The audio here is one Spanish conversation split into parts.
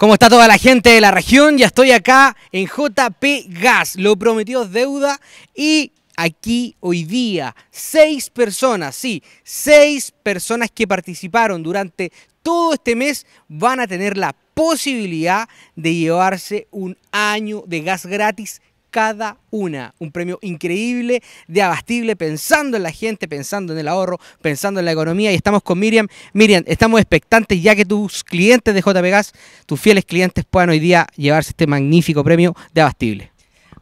¿Cómo está toda la gente de la región? Ya estoy acá en JP Gas, lo prometió deuda y aquí hoy día seis personas, sí, seis personas que participaron durante todo este mes van a tener la posibilidad de llevarse un año de gas gratis cada una. Un premio increíble, de abastible, pensando en la gente, pensando en el ahorro, pensando en la economía. Y estamos con Miriam. Miriam, estamos expectantes ya que tus clientes de JP Gas, tus fieles clientes, puedan hoy día llevarse este magnífico premio de abastible.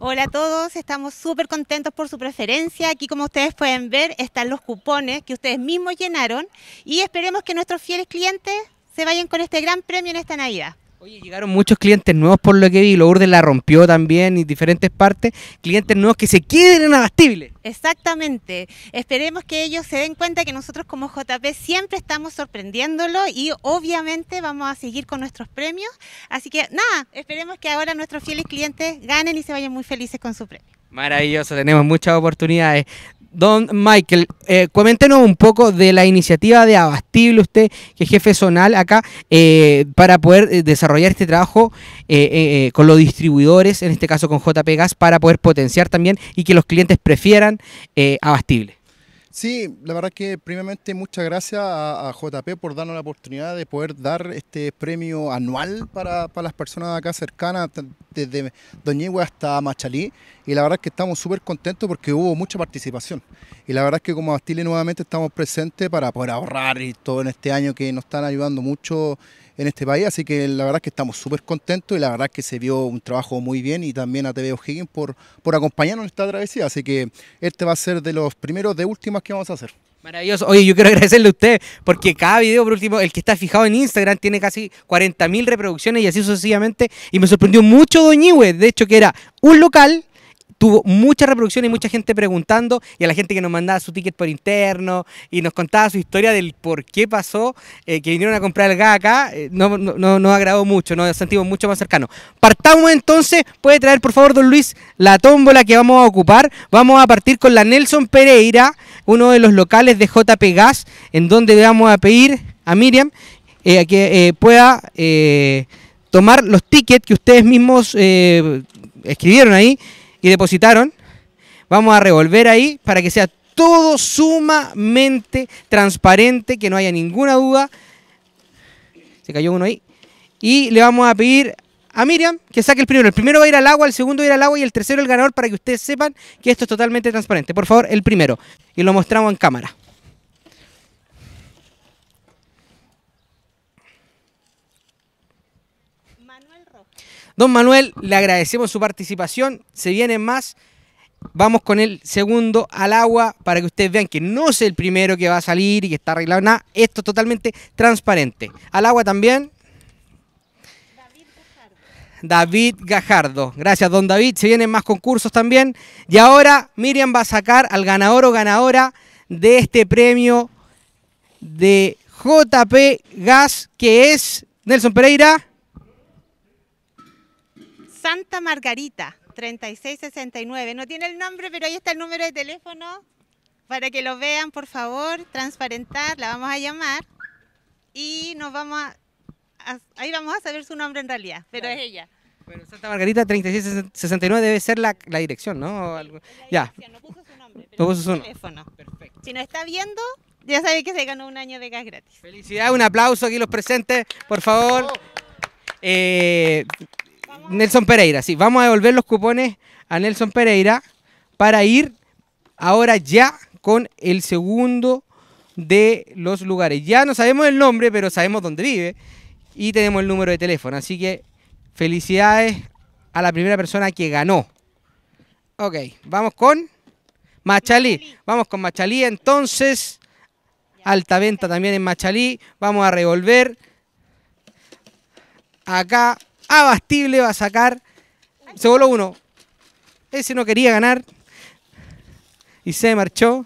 Hola a todos, estamos súper contentos por su preferencia. Aquí como ustedes pueden ver están los cupones que ustedes mismos llenaron y esperemos que nuestros fieles clientes se vayan con este gran premio en esta Navidad. Oye, llegaron muchos clientes nuevos por lo que vi, lo urde la rompió también y diferentes partes, clientes nuevos que se queden en Abastible. Exactamente, esperemos que ellos se den cuenta que nosotros como JP siempre estamos sorprendiéndolo y obviamente vamos a seguir con nuestros premios, así que nada, esperemos que ahora nuestros fieles clientes ganen y se vayan muy felices con su premio. Maravilloso, tenemos muchas oportunidades. Don Michael, eh, coméntenos un poco de la iniciativa de Abastible, usted que es jefe zonal acá, eh, para poder eh, desarrollar este trabajo con los distribuidores, en este caso con JP Gas, para poder potenciar también y que los clientes prefieran Abastible. Sí, la verdad que primeramente muchas gracias a, JP por darnos la oportunidad de poder dar este premio anual para, las personas acá cercanas, desde Doñigüe hasta Machalí. Y la verdad que estamos súper contentos porque hubo mucha participación. Y la verdad es que como Bastille nuevamente estamos presentes para poder ahorrar y todo en este año que nos están ayudando mucho en este país, así que la verdad es que estamos súper contentos y la verdad que se vio un trabajo muy bien y también a TV O'Higgins por, por acompañarnos en esta travesía, así que este va a ser de los primeros de últimas que vamos a hacer. Maravilloso. Oye, yo quiero agradecerle a usted porque cada video, por último, el que está fijado en Instagram tiene casi 40.000 reproducciones y así sucesivamente. Y me sorprendió mucho Doñihue, de hecho, que era un local, tuvo mucha reproducción y mucha gente preguntando y a la gente que nos mandaba su ticket por interno y nos contaba su historia del por qué pasó eh, que vinieron a comprar el gas acá, eh, no, no, nos agradó mucho, nos sentimos mucho más cercanos. Partamos entonces, puede traer por favor don Luis la tómbola que vamos a ocupar, vamos a partir con la Nelson Pereira, uno de los locales de JP Gas, en donde vamos a pedir a Miriam eh, que pueda tomar los tickets que ustedes mismos escribieron ahí y depositaron, vamos a revolver ahí para que sea todo sumamente transparente, que no haya ninguna duda. Se cayó uno ahí. Y le vamos a pedir a Miriam que saque el primero. El primero va a ir al agua, el segundo va a ir al agua y el tercero el ganador para que ustedes sepan que esto es totalmente transparente. Por favor, el primero. Y lo mostramos en cámara. Don Manuel, le agradecemos su participación. Se vienen más. Vamos con el segundo al agua para que ustedes vean que no es el primero que va a salir y que está arreglado nada. Esto es totalmente transparente. Al agua también. David Gajardo. Gracias, don David. Se vienen más concursos también. Y ahora Miriam va a sacar al ganador o ganadora de este premio de JP Gas, que es Nelson Pereira. Santa Margarita, 3669. No tiene el nombre, pero ahí está el número de teléfono para que lo vean, por favor. Transparentar, la vamos a llamar y nos vamos a, ahí vamos a saber su nombre en realidad, pero es ella. Pero Santa Margarita 3669 debe ser la, dirección, ¿no? ya. la dirección, ya. No puso su nombre, pero no puso su teléfono. Perfecto. Si nos está viendo, ya sabe que se ganó un año de gas gratis. Felicidad, un aplauso aquí los presentes, por favor. Eh, Nelson Pereira, sí. Vamos a devolver los cupones a Nelson Pereira para ir ahora ya con el segundo de los lugares. Ya no sabemos el nombre, pero sabemos dónde vive y tenemos el número de teléfono. Así que felicidades a la primera persona que ganó. Ok, vamos con Machalí. Vamos con Machalí entonces. Alta venta también en Machalí. Vamos a revolver. Acá Abastible va a sacar. Se voló uno. Ese no quería ganar. Y se marchó.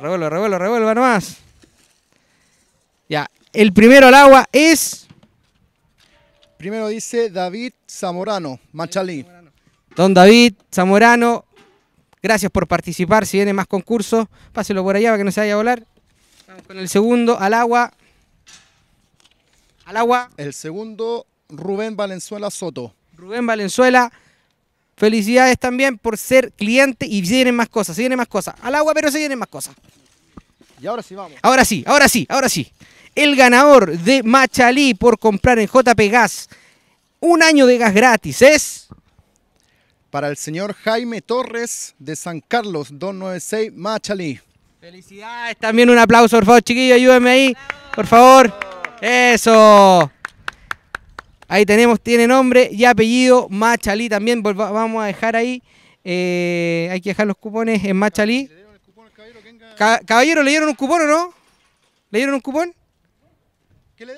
Revuelo, revuelo, revuelva nomás. Ya. El primero al agua es. Primero dice David Zamorano, Machalí. Don David Zamorano, gracias por participar. Si viene más concursos, páselo por allá para que no se vaya a volar. con el segundo al agua. Al agua. El segundo, Rubén Valenzuela Soto. Rubén Valenzuela. Felicidades también por ser cliente y vienen más cosas, se vienen más cosas. Al agua, pero se vienen más cosas. Y ahora sí vamos. Ahora sí, ahora sí, ahora sí. El ganador de Machalí por comprar en JP Gas un año de gas gratis es... Para el señor Jaime Torres de San Carlos, 296 Machalí. Felicidades, también un aplauso, por favor, chiquillos, ayúdenme ahí, por favor. Eso. Ahí tenemos, tiene nombre y apellido Machalí también. vamos a dejar ahí. Eh, hay que dejar los cupones en Machalí. Caballero, ¿le dieron un cupón o no? ¿Le dieron un cupón? Que le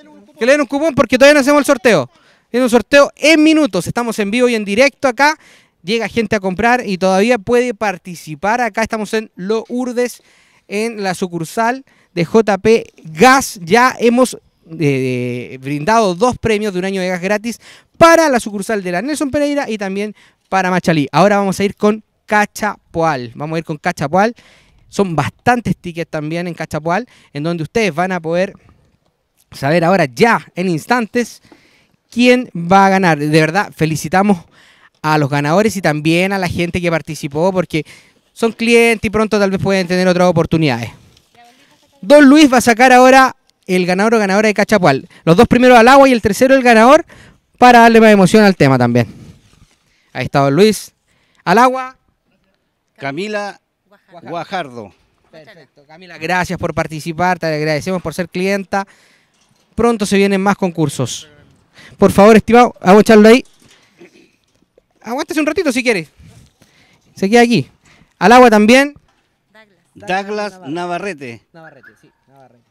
den un cupón, porque todavía no hacemos el sorteo. Tiene un sorteo en minutos. Estamos en vivo y en directo acá. Llega gente a comprar y todavía puede participar. Acá estamos en Lo Urdes, en la sucursal de JP Gas. Ya hemos brindado dos premios de un año de gas gratis para la sucursal de la Nelson Pereira y también para Machalí. Ahora vamos a ir con Cachapoal. Vamos a ir con Cachapoal. Son bastantes tickets también en Cachapoal, en donde ustedes van a poder saber ahora ya en instantes quién va a ganar. De verdad, felicitamos a los ganadores y también a la gente que participó porque son clientes y pronto tal vez pueden tener otras oportunidades. Don Luis va a sacar ahora el ganador o ganadora de Cachapual. Los dos primeros al agua y el tercero el ganador para darle más emoción al tema también. Ahí está don Luis. Al agua. Camila Guajardo. Perfecto, Camila, gracias por participar, te agradecemos por ser clienta. Pronto se vienen más concursos. Por favor, estimado, hago a echarlo ahí. Aguántese un ratito si quieres. Se queda aquí. Al agua también. Douglas, Douglas Navarrete. Navarrete, sí, Navarrete.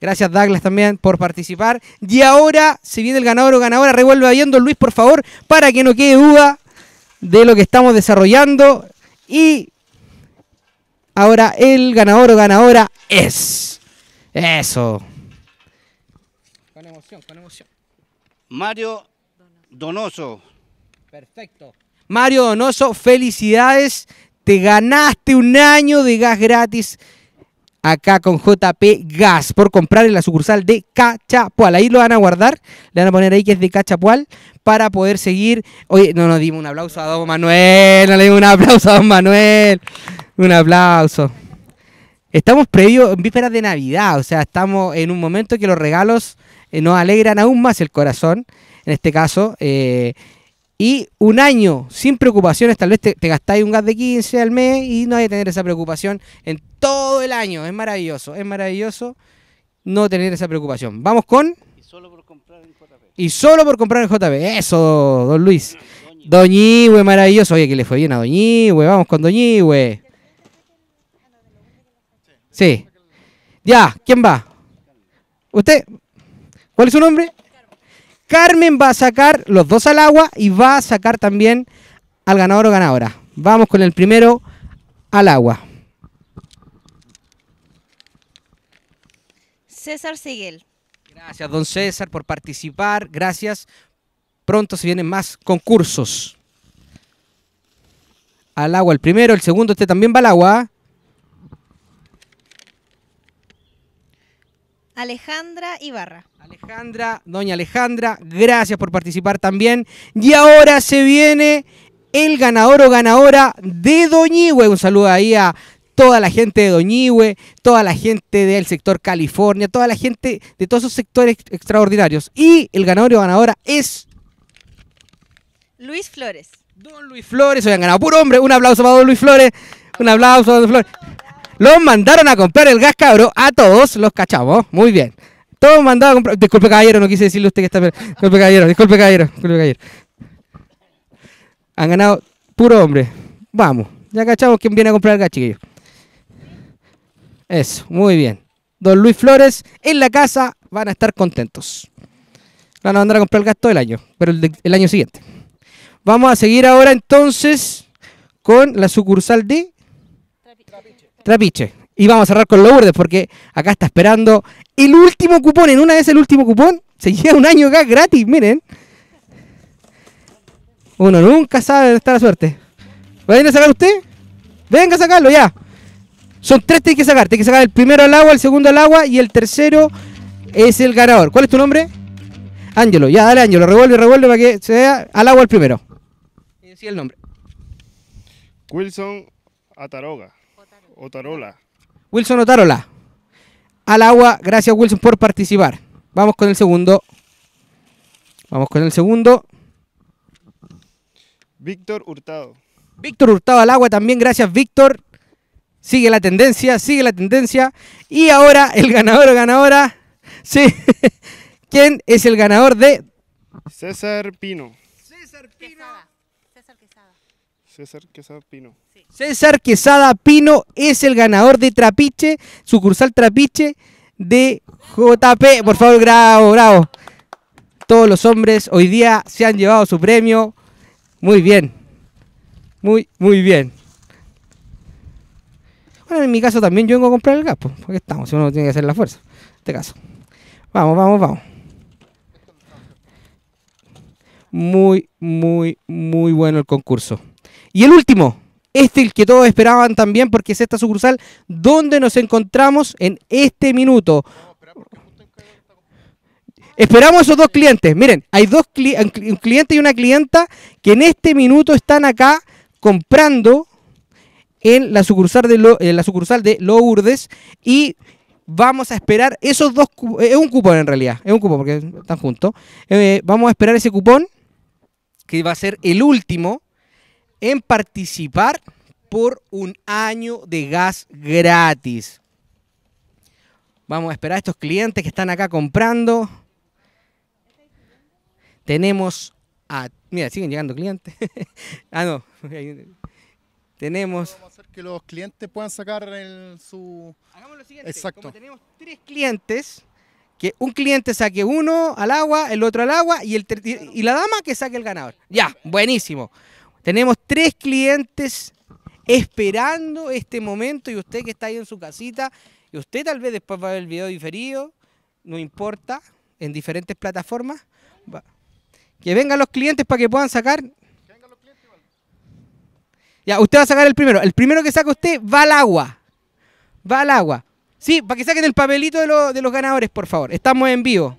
Gracias Douglas también por participar. Y ahora, si viene el ganador o ganadora, revuelve viendo Luis, por favor, para que no quede duda de lo que estamos desarrollando. Y ahora el ganador o ganadora es. Eso. Con emoción, con emoción. Mario Donoso. Perfecto. Mario Donoso, felicidades. Te ganaste un año de gas gratis acá con JP Gas por comprar en la sucursal de Cachapual. Ahí lo van a guardar, le van a poner ahí que es de Cachapual para poder seguir. Oye, no nos dimos un aplauso a don Manuel, no le dimos un aplauso a don Manuel. Un aplauso. Estamos previo en vísperas de Navidad, o sea, estamos en un momento que los regalos eh, nos alegran aún más el corazón, en este caso. Eh, y un año sin preocupaciones, tal vez te, gastáis un gas de 15 al mes y no hay que tener esa preocupación en todo el año. Es maravilloso, es maravilloso no tener esa preocupación. Vamos con... Y solo por comprar en JP. Y solo por comprar en JP. Eso, don Luis. Ah, Doñigüe, maravilloso. Oye, que le fue bien a Doñigüe. Vamos con Doñigüe. Sí. Ya, ¿quién va? ¿Usted? ¿Cuál es su nombre? Carmen va a sacar los dos al agua y va a sacar también al ganador o ganadora. Vamos con el primero al agua. César Siguel. Gracias, don César, por participar. Gracias. Pronto se vienen más concursos. Al agua el primero, el segundo, Este también va al agua. Alejandra Ibarra. Alejandra, doña Alejandra, gracias por participar también. Y ahora se viene el ganador o ganadora de Doñihue. Un saludo ahí a toda la gente de Doñihue, toda la gente del sector California, toda la gente de todos esos sectores extraordinarios. Y el ganador o ganadora es... Luis Flores. Don Luis Flores, hoy han ganado por hombre. Un aplauso para Don Luis Flores. Un aplauso a Don Luis Flores. Los mandaron a comprar el gas, cabrón. A todos los cachamos. Muy bien. Todos mandados a comprar. Disculpe, caballero, no quise decirle a usted que está. Disculpe, caballero, disculpe, caballero, disculpe, caballero. Han ganado puro hombre. Vamos, ya cachamos quién viene a comprar gas, chiquillos. Eso, muy bien. Don Luis Flores en la casa van a estar contentos. Van a mandar a comprar el gasto del año, pero el, el año siguiente. Vamos a seguir ahora entonces con la sucursal de Trapiche. Trapiche. Y vamos a cerrar con Lourdes porque acá está esperando el último cupón. En una vez el último cupón se lleva un año acá gratis, miren. Uno nunca sabe dónde está la suerte. ¿Va a sacar usted? Venga a sacarlo ya. Son tres que hay que sacar. Hay que sacar el primero al agua, el segundo al agua y el tercero es el ganador. ¿Cuál es tu nombre? Ángelo. Ya, dale Ángelo. Revuelve, revuelve para que sea al agua el primero. Y el nombre. Wilson Ataroga. Otarola. Wilson Otárola. Al agua, gracias Wilson por participar. Vamos con el segundo. Vamos con el segundo. Víctor Hurtado. Víctor Hurtado al agua también, gracias Víctor. Sigue la tendencia, sigue la tendencia. Y ahora el ganador o ganadora. Sí. ¿Quién es el ganador de? César Pino. César Pino. César Quesada. César Quesada Pino. César Quesada Pino es el ganador de Trapiche, sucursal Trapiche de JP. Por favor, bravo, bravo. Todos los hombres hoy día se han llevado su premio. Muy bien. Muy, muy bien. Bueno, en mi caso también yo vengo a comprar el gas, pues, porque estamos, si uno tiene que hacer la fuerza. En este caso. Vamos, vamos, vamos. Muy, muy, muy bueno el concurso. Y el último, este el que todos esperaban también porque es esta sucursal donde nos encontramos en este minuto. Esperamos esos dos clientes. Miren, hay dos clientes. un cliente y una clienta que en este minuto están acá comprando en la sucursal de, la sucursal de Lourdes y vamos a esperar esos dos es un cupón en realidad, es un cupón porque están juntos. Eh, vamos a esperar ese cupón que va a ser el último en participar por un año de gas gratis. Vamos a esperar a estos clientes que están acá comprando. Tenemos a... Mira, siguen llegando clientes. ah, no. tenemos... Vamos a hacer que los clientes puedan sacar su... Hagamos lo siguiente. Exacto. tenemos tres clientes, que un cliente saque uno al agua, el otro al agua y, el y la dama que saque el ganador. Ya, buenísimo. Tenemos tres clientes esperando este momento y usted que está ahí en su casita, y usted tal vez después va a ver el video diferido, no importa, en diferentes plataformas. Que vengan los clientes para que puedan sacar. vengan los clientes, Ya, usted va a sacar el primero. El primero que saca usted va al agua. Va al agua. Sí, para que saquen el papelito de los ganadores, por favor. Estamos en vivo.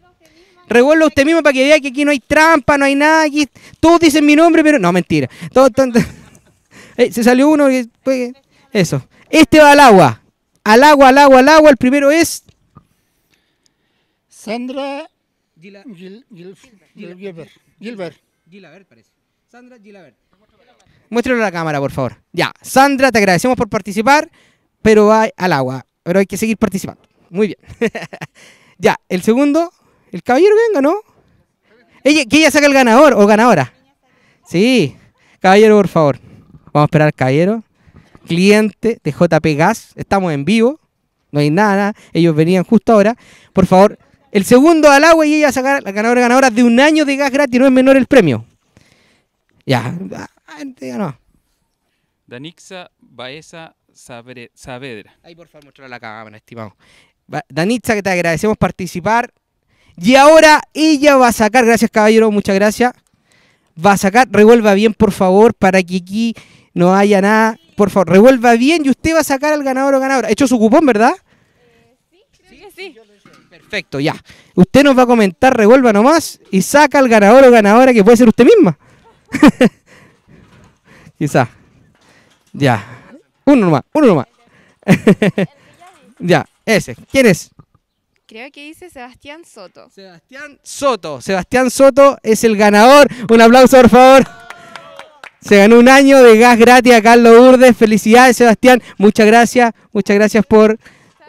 Revuelva usted mismo para que vea que aquí no hay trampa, no hay nada. Aquí todos dicen mi nombre, pero no, mentira. Todo, se salió uno. pues, eso. Este va al agua. Al agua, al agua, al agua. El primero es. Sandra Gilbert. Gilbert. Gilbert parece. Sandra Gilbert. Muéstralo a la cámara, por favor. Ya. Sandra, te agradecemos por participar, pero va al agua. Pero hay que seguir participando. Muy bien. ya. El segundo. El caballero venga, ¿no? que ella saque el ganador o ganadora. Sí. Caballero, por favor. Vamos a esperar al caballero. Cliente de JP Gas. Estamos en vivo. No hay nada, Ellos venían justo ahora. Por favor, el segundo al agua y ella sacar la ganadora ganadora de un año de gas gratis. No es menor el premio. Ya. no. Danixa Baeza Saavedra. Ahí por favor mostrar la cámara, estimado. Danitza, que te agradecemos participar. Y ahora ella va a sacar, gracias caballero, muchas gracias. Va a sacar, revuelva bien por favor para que aquí no haya nada. Por favor, revuelva bien y usted va a sacar al ganador o ganadora. Hecho su cupón, ¿verdad? Eh, sí, creo que sí. Perfecto, ya. Usted nos va a comentar, revuelva nomás y saca al ganador o ganadora que puede ser usted misma. Quizá. Ya. Uno nomás, uno nomás. ya, ese. ¿Quién es? creo que dice Sebastián Soto. Sebastián Soto. Sebastián Soto es el ganador. Un aplauso, por favor. Se ganó un año de gas gratis a Carlos Urdes. Felicidades, Sebastián. Muchas gracias. Muchas gracias por...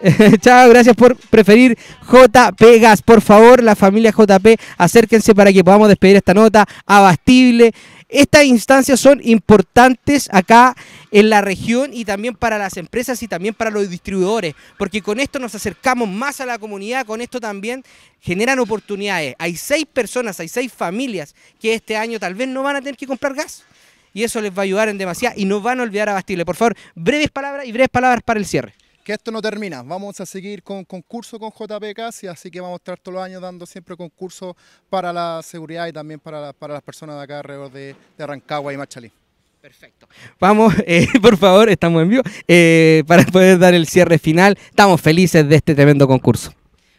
Chao, gracias por preferir JP Gas. Por favor, la familia JP, acérquense para que podamos despedir esta nota abastible. Estas instancias son importantes acá en la región y también para las empresas y también para los distribuidores, porque con esto nos acercamos más a la comunidad, con esto también generan oportunidades. Hay seis personas, hay seis familias que este año tal vez no van a tener que comprar gas y eso les va a ayudar en demasiado y no van a olvidar a Bastille. Por favor, breves palabras y breves palabras para el cierre que esto no termina. Vamos a seguir con concurso con JP Casi, así que vamos a estar todos los años dando siempre concursos para la seguridad y también para, las personas de acá alrededor de, Arrancagua Rancagua y Machalí. Perfecto. Vamos, eh, por favor, estamos en vivo, eh, para poder dar el cierre final. Estamos felices de este tremendo concurso.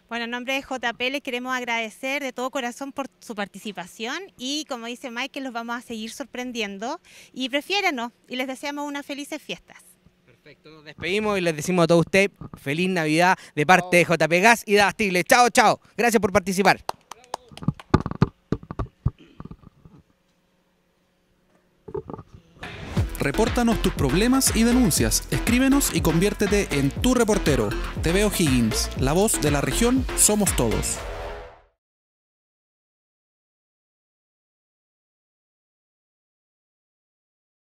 Bueno, en nombre de JP les queremos agradecer de todo corazón por su participación y como dice Mike, los vamos a seguir sorprendiendo y prefiéranos y les deseamos unas felices fiestas. Perfecto, nos despedimos y les decimos a todos ustedes feliz Navidad de parte de JP Gas y de Astiles. Chao, chao. Gracias por participar. Repórtanos tus problemas y denuncias. Escríbenos y conviértete en tu reportero. Te veo Higgins, la voz de la región, somos todos.